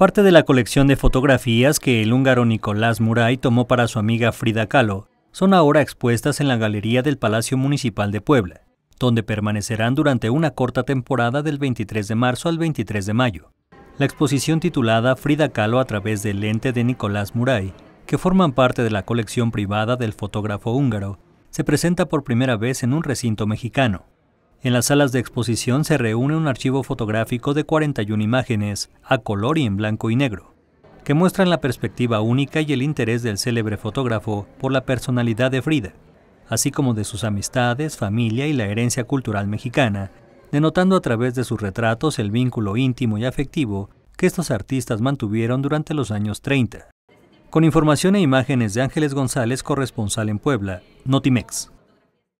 parte de la colección de fotografías que el húngaro Nicolás Muray tomó para su amiga Frida Kahlo, son ahora expuestas en la galería del Palacio Municipal de Puebla, donde permanecerán durante una corta temporada del 23 de marzo al 23 de mayo. La exposición titulada Frida Kahlo a través del lente de Nicolás Muray, que forman parte de la colección privada del fotógrafo húngaro, se presenta por primera vez en un recinto mexicano. En las salas de exposición se reúne un archivo fotográfico de 41 imágenes, a color y en blanco y negro, que muestran la perspectiva única y el interés del célebre fotógrafo por la personalidad de Frida, así como de sus amistades, familia y la herencia cultural mexicana, denotando a través de sus retratos el vínculo íntimo y afectivo que estos artistas mantuvieron durante los años 30. Con información e imágenes de Ángeles González, corresponsal en Puebla, Notimex.